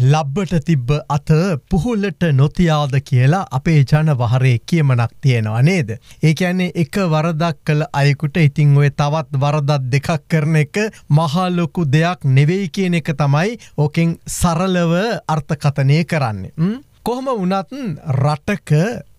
ලබ්බට තිබ්බ අත පුහුල්ලට නොතියාද කියලා අපේ ජනවහරේ කියමනක් තියෙනවා නේද. ඒක ඇන්නේ එක වරදක් කළ අයකුට ඉතිං ඔය තවත් වරදත් දෙකක් කරන එක මහාලොකු දෙයක් නෙවෙයි කියන එක තමයි ඕකෙන් සරලව අර්ථකථනය කරන්නේ. කොහොම වනත් රටක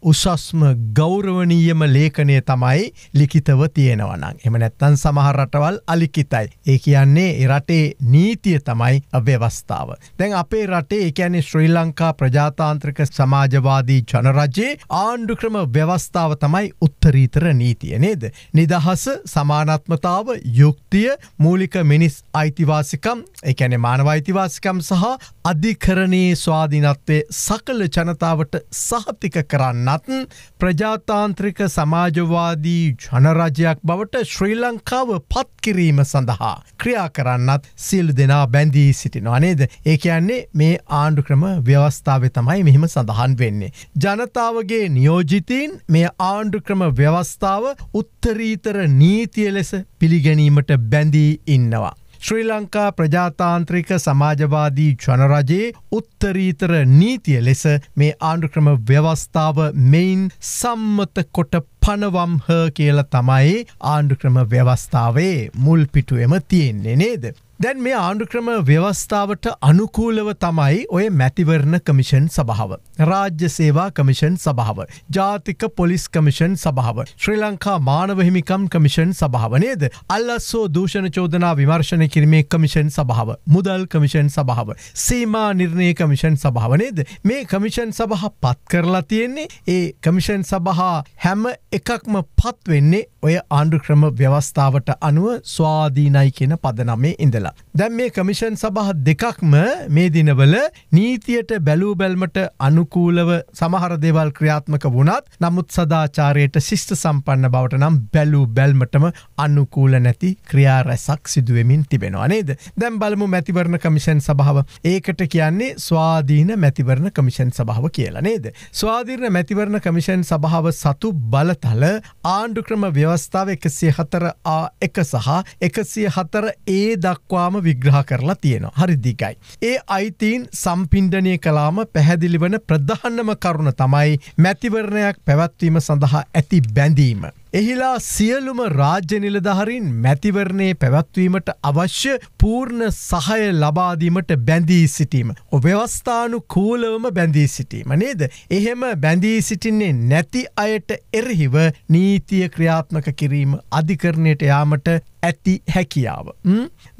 උසස්ම ගෞරවනීයම ලේඛනය තමයි ලිඛිතව තියෙනවනම්. එම නැත්තන් සමහර රටවල් අලිඛිතයි. ඒ කියන්නේ රටේ නීතිය තමයි අව්‍යවස්ථාව. දැන් අපේ රටේ ඒ කියන්නේ ශ්‍රී ලංකා ප්‍රජාතාන්ත්‍රික සමාජවාදී ජනරජයේ ආණ්ඩු ක්‍රම ව්‍යවස්ථාව තමයි උත්තරීතර නීතිය නේද? නිදහස, සමානාත්මතාව, යුක්තිය, මූලික මිනිස් අයිතිවාසිකම්, ඒ කියන්නේ මානව අයිතිවාසිකම් සහ අධිකරණයේ ස්වාධීනත්වය සකල ජනතාවට සහතික කරන්න වනත් ප්‍රජාතාන්ත්‍රික සමාජවාදී ජනරජයක් බවට ශ්‍රී ලංකාව පත්කිරීම සඳහා ක්‍රියා කරන්නත් සිල් දෙනා බැඳී සිටිනවා නේද. ඒ කියන්නේ මේ ආණ්ඩු ක්‍රම ව්‍යවස්ථාව තමයි මෙහිම සඳහන් වෙන්නේ. ජනතාවගේ නියෝජිතීන් මේ ආණ්ඩු ක්‍රම ව්‍යවස්ථාව උත්තරීතර නීතිය ලෙස පිළිගැනීමට බැඳී ඉන්නවා. ශ්‍රී ලංකා ප්‍රජාතාන්ත්‍රික සමාජවාදී ජනරජයේ උත්තරීතර නීතිය ලෙස මේ ආණ්ඩුක්‍රම ව්‍යවස්ථාව මෙයින් සම්මත කොට පනවම්හ කියල තමයි ආණ්ඩුක්‍රම ව්‍යවස්ථාවේ මුල් පිටුවම තියෙන්නේ නේද. දැන් මේ ආණ්ඩුක්‍රම ව්‍යවස්ථාවට අනුකූලව තමයි ඔය මැතිවරණ කමිෂන් සභාව. රාජ්‍ය සේවා කමිෂන් සභාව. ජාතික පොලිස් කමිෂන් සභාව. ශ්‍රී ලංකා මානවහිමිකම් කමිෂන් සභාව නේද. අල්ලස්සෝ දූෂණ චෝදනා විමර්ශණ කිරීමේ කමිෂන් සභාව. මුදල් කමිෂන් සභාව. සීමා නිර්ණය කමිෂන් සභාව නේද. මේ කමිෂන් සභහ පත් කරලා තියෙන්නේ ඒ කමිෂන් සභහා හැම එකක්ම පත්වෙන්නේ ඔය ආණ්ඩුක්‍රම ව්‍යවස්ථාවට අනුව ස්වාදීනයි කියෙන පදනමේ ඉඳලා. කියලා. දැන් මේ කමිෂන් සභහ දෙකක්ම මේ දිනවල නීතියට බැලූ බැල්මට අනුකූලව සමහර දෙවල් ක්‍රියාත්මක වුණත් නමුත් සදාචාරයට ශිෂ්ට සම්පන්න බවට නම් බැලූ බැල්මටම අනුකූල නැති ක්‍රියා රැසක් සිදුවමින් තිබෙනවා නේද. දැම් බලමු මැතිවරණ කමිෂන් සභාව ඒකට කියන්නේ ස්වාධීන මැතිවරණ කමිෂන් සභාව කියලා නේද. ස්වාධීරණ මැතිවරණ කමිෂන් සභාව සතු බලතල ආණ්ඩුක්‍රම ව්‍යවස්ථාව එකසිය හතර ආ එක සහ එකසිය හතර ඒ දක්වා දක්වාම විග්‍රහ කරලා තියෙනවා. හරි දිගයි. ඒ අයිතීන් සම්පින්ඩනය කලාම පැහැදිලිවන ප්‍රධාන්නම කරුණ තමයි මැතිවරණයක් පැවැත්වීම සඳහා ඇති බැඳීම. එහිලා සියලුම රාජ්‍ය නිලධහරින් මැතිවරණය පැවැත්වීමට අවශ්‍ය පූර්ණ සහය ලබාදීමට බැඳී සිටීම. ඔව්‍යවස්ථානු කූලවම බැඳී සිටීම නේද. එහෙම බැඳී සිටින්නේ නැති අයට එරහිව නීතිය ක්‍රියාත්මක කිරීම අධිකරණයට යාමට ඇති හැකියාව.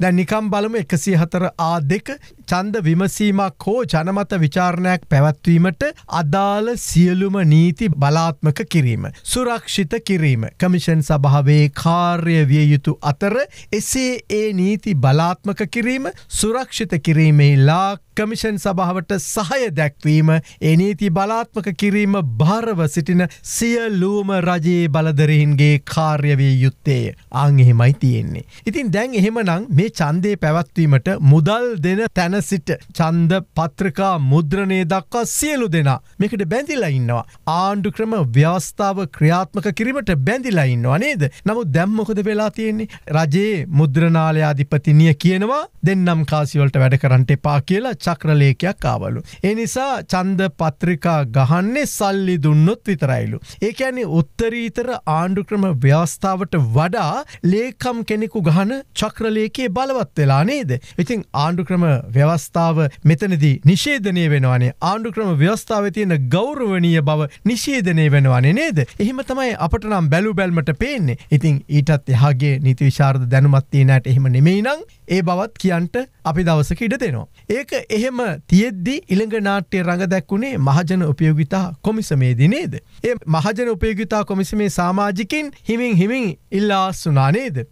දැ නිකම් බලම එකසි හතර ආ දෙක චන්ද විමසීමක් හෝ ජනමත විචාරණයක් පැවැත්වීමට අදාළ සියලුම නීති බලාත්මක කිරීම. සුරක්ෂිත කිරීම. වගේම කමිෂන් සභාවේ කාර්ය විය යුතු අතර එසේ ඒ නීති බලාත්මක කිරීම සුරක්ෂිත කිරීමේ ලා කමිෂන් සභාවට සහය දැක්වීම ඒ නීති බලාත්මක කිරීම භාරව සිටින සියලූම රජයේ බලදරහින්ගේ කාර්යවී යුත්තේ අං එහෙමයි තියෙන්නේ. ඉතින් දැන් එහෙමනම් මේ චන්දය පැවත්වීමට මුදල් දෙන තැන සිට චන්ද පත්‍රකා මුද්‍රණය දක්වා සියලු දෙනා මෙකට බැඳිලා ඉන්නවා. ආණ්ඩු ක්‍රම ව්‍යවස්ථාව ක්‍රියාත්මක කිරීමට බැ බැඳිලා ඉන්නවා නේද. නමුත් දැම් මොකද වෙලා තියෙන්නේ රජයේ මුද්‍රනාලයාධිපතිනිය කියනවා දෙන්නම් කාසිවලට වැඩ කරන්ට එපා කියලා චක්‍රලේකයක් ආවලු. එනිසා චන්ද පත්‍රිකා ගහන්නේ සල්ලි දුන්නොත් විතරයිලු. ඒකැනි උත්තරීතර ආණ්ඩුක්‍රම ව්‍යවස්ථාවට වඩා ලේකම් කෙනෙකු ගහන චක්‍රලේකයේ බලවත් වෙලා නේද. ඉතිං ආණ්ඩුක්‍රම ව්‍යවස්ථාව මෙතනදී නිශේධනය වෙනවානේ ආණ්ඩුක්‍රම ව්‍යවස්ථාව තියෙන ගෞරවනීය බව නිශේධනය වෙනවානේ නේද. එහෙම තමයි අපට නම් බැල බැලු බැල්මට පේන්නේ ඉතින් ඊටත් එහාගේ නීති විශාර්ධ දැනුමත්තිේ නෑට එහෙම නෙමෙයි නං ඒ බවත් කියන්ට අපි දවසක ඉඩ දෙනවා. ඒක එහෙම තියෙද්දි ඉළඟ නාට්‍ය රඟ දැක්වුණේ මහජන උපයෝගිතා කොමිසමේදි නේද. ඒ මහජන උපයෝගිතා කොමිසමේ සාමාජිකින් හිමින් හිමින් ඉල්ලාස්සුනා නේද.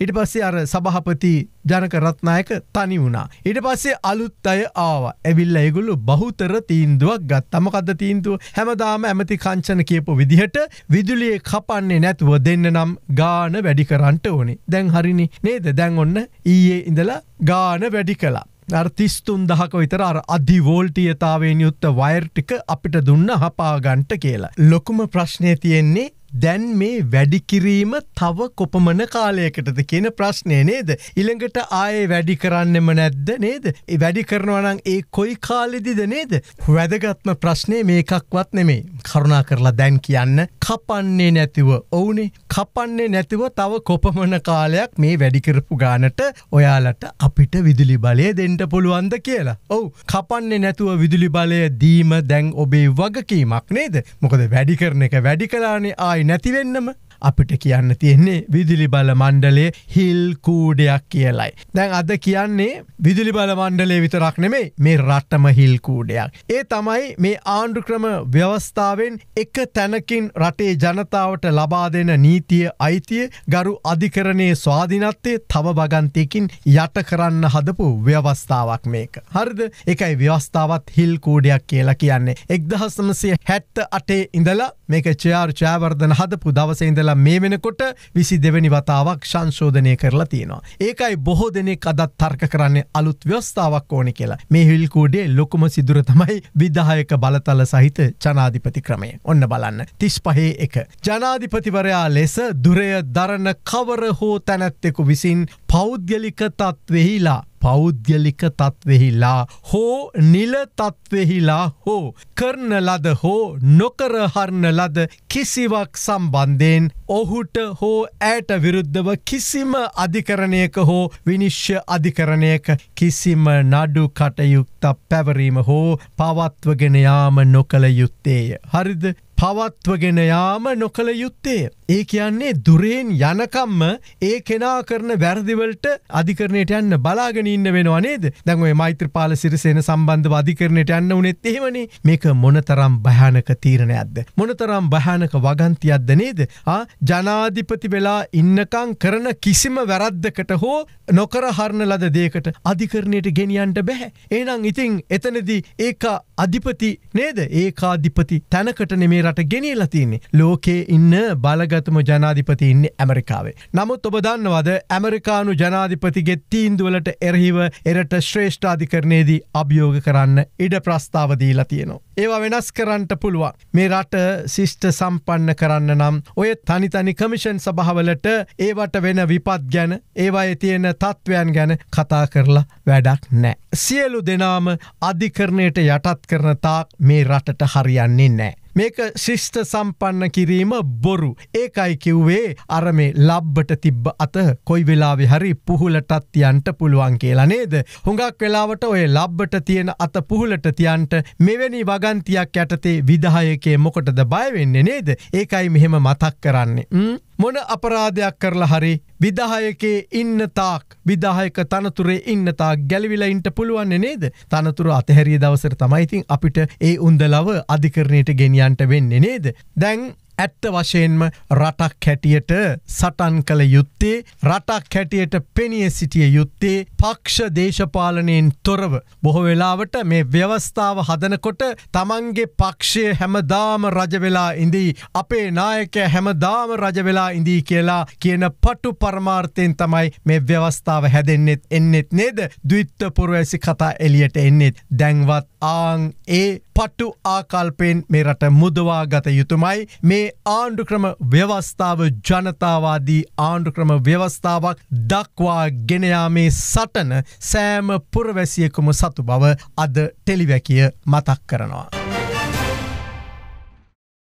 ඉට පස්සේ අර සභහපති ජනක රත්නායක තනි වුණා. ඊට පස්සේ අලුත් අය ආව ඇවිල්ල ඒගුල්ලු බහුතර තීන්දුවක් ගත්තමකද තීන්දුව හැමදාම ඇමති කංචන කියපු විදිහට විදුලියේ කපන්න කන්නේ නැතුව දෙන්න නම් ගාන වැඩි කරන්ට ඕනේ දැන් හරිනි නේද දැන් ඔන්න ඊයේ ඉඳලා ගාන වැඩි කලා. තිස්තුන් දහක විතර අර අධිවෝල්ටියතාවේ යුත්ත වයර් ටික අපිට දුන්න හපාගන්ට කියලා. ලොකුම ප්‍රශ්නය තියෙන්නේ දැන් මේ වැඩිකිරීම තව කොපමන කාලයකටද කියන ප්‍රශ්නය නේද. ඉළඟට ආයේ වැඩි කරන්නෙම නැද්ද නේද. ඒ වැඩි කරනවනං ඒ කොයි කාලෙදිද නේද. වැදගත්ම ප්‍රශ්නය මේකක්වත් නෙමේ. කරුණා කරලා දැන් කියන්න කපන්නේ නැතිව ඔවුනේ කපන්නේ නැතිව තව කොපමන කාලයක් මේ වැඩිකරපු ගානට ඔයාලට අපිට විදුලි බලය දෙන්ට පුළුවන්ද කියලා. ඔවු කපන්නේ නැතුව විදුලි බලය දීම දැන් ඔබේ වගකීමක් නේද. මොකද වැඩිකරන එක වැඩි කලානේ ආය වෙලාවෙ නැතිවෙන්නම අපිට කියන්න තියෙන්නේ විදුලි බල මණ්ඩලේ හිල් කූඩයක් කියලයි. දැන් අද කියන්නේ විදුලි බල මණ්ඩලේ විතරක් නෙමේ මේ රට්ටම හිල් කූඩයක්. ඒ තමයි මේ ආණ්ඩුක්‍රම ව්‍යවස්ථාවෙන් එක තැනකින් රටේ ජනතාවට ලබා දෙන නීතිය අයිතිය ගරු අධිකරණයේ ස්වාධිනත්තේ තව බගන්තයකින් යට කරන්න හදපු ව්‍යවස්ථාවක් මේක. හරිද එකයි ව්‍යවස්ථාවත් හිල් කූඩයක් කියලා කියන්නේ. එක්දහස්සමසය හැත්ත අටේ ඉඳලා මේක චයාර් චෑවර්ධන හදපු දවසඉඳලා දාලා මේ වෙනකොට විසි දෙවැනි වතාවක් ශංශෝධනය කරලා තියෙනවා. ඒකයි බොහෝ දෙනෙ අදත් තර්ක කරන්නේ අලුත් ව්‍යවස්ථාවක් ඕන කියලා මේ හිල්කෝඩේ ලොකුම සිදුර තමයි විදාහයක බලතල සහිත ජනාධිපති ක්‍රමය ඔන්න බලන්න තිස් පහේ එක. ජනාධිපතිවරයා ලෙස දුරය දරණ කවර හෝ තැනැත්තෙකු විසින් පෞද්ගලික තත්වෙහිලා පෞද්ගලික තත්වෙහිලා හෝ නිල තත්වෙහිලා හෝ කරන ලද හෝ නොකරහරණ ලද කිසිවක් සම්බන්ධයෙන් ඔහුට හෝ ඇයට විරුද්ධව කිසිම අධිකරණයක හෝ විනිශ්්‍ය අධිකරණයක කිසිම නඩු කටයුක්ත පැවරීම හෝ පවත්වගෙනයාම නොකළ යුත්තේය. හරිද පවත්වගෙන යාම නොකළ යුත්තේ. ඒ කියන්නේ දුරෙන් යනකම්ම ඒ කෙනා කරන වැරදිවලට අධිකරණයට යන්න බලාගෙන ඉන්න වෙනවා නේද? දැන් ওই මෛත්‍රීපාල සිරිසේන සම්බන්ධව අධිකරණයට යන්න උනේත් එහෙමනේ. මේක මොනතරම් භයානක තීරණයක්ද? මොනතරම් භයානක වගන්තියක්ද නේද? ආ ජනාධිපති වෙලා ඉන්නකම් කරන කිසිම වැරද්දකට හෝ නොකර හරින ලද දෙයකට අධිකරණයට ගෙනියන්න බෑ. එහෙනම් ඉතින් එතනදී ඒක අධිපති නේද ඒකාධිපති තැනකට නෙමේ රට ගෙනියලා තියන්නේ ලෝකේ ඉන්න බලගතුම ජනාධිපති ඉන්න ඇමරිකාවේ. නමුත් ඔබ දන්නවද ඇමරිකානු ජනාධිපතිගේ තීන්දුවලට එරහිව එරට ශ්‍රේෂ්ඨාධිකරණයේදී අභියෝග කරන්න ඉඩ ප්‍රස්ථාවදීලා තියෙනවා. ඒවා වෙනස් කරන්නට පුළුවන්. මේ රට ශිෂ්ට සම්පන්න කරන්න නම් ඔය තනිතනි කමිෂන් සභහවලට ඒවට වෙන විපත් ගැන ඒවා තියෙන තත්ත්වයන් ගැන කතා කරලා වැඩක් නෑ. සියලු දෙනාම අධිකරණයට යටත් කරන තාක් මේ රටට හරියන්නේ නෑ. මේක ශිෂ්ට සම්පන්න කිරීම බොරු ඒකයි කිව්වේ අර මේ ලබ්බට තිබ්බ අත කොයි වෙලාවෙ හරි පුහුලටත් යන්ට පුළුවන් කියලා නේද හුඟක් වෙලාවට ඔය ලබ්බට තියෙන අත පුහුලට තියන්ට මෙවැනි වගන්තියක් යටතේ විදායකේ මොකටද බයවෙන්නේ නේද ඒකයි මෙහෙම මතක් කරන්නේ මොන අපරාධයක් කරලා හරි විදාහයකේ ඉන්න තාක් විදාහයක තනතුරේ ඉන්න තා ගැලවිලයින්ට පුළුවන් නේද තනතුර අතහැරිය දවසර තමයිතින් අපිට ඒ උන්දලව අධිකරණයට ගෙනියන්ට වෙන්න නේද. දැන් ඇත්ත වශයෙන්ම රටක් හැටියට සටන් කළ යුත්තේ රටක් හැටියට පෙනිය සිටිය යුත්තේ පක්ෂ දේශපාලනයෙන් තොරව. බොහෝ වෙලාවට මේ ව්‍යවස්ථාව හදනකොට තමන්ගේ පක්ෂය හැමදාම රජවෙලා ඉඳී අපේ නායකය හැමදාම රජවෙලා ඉඳී කියලා කියන පටු පරමාර්ථයෙන් තමයි මේ ව්‍යවස්ථාව හැදෙන්න්නෙත් එන්නෙත් නේද දවිත්ත පුරවැසි කතා එලියට එන්නෙත් දැන්වත් ආං ඒ පට්ටු ආකල්පයෙන් මේ රට මුදවා ගත යුතුමයි මේ ආණ්ඩුක්‍රම ව්‍යවස්ථාව ජනතාවාදී ආණ්ඩුක්‍රම ව්‍යවස්ථාවක් දක්වා ගෙනයාමේ සටන සෑම පුරවැසියකුම සතු බව අද ටෙලිවැකිය මතක් කරනවා.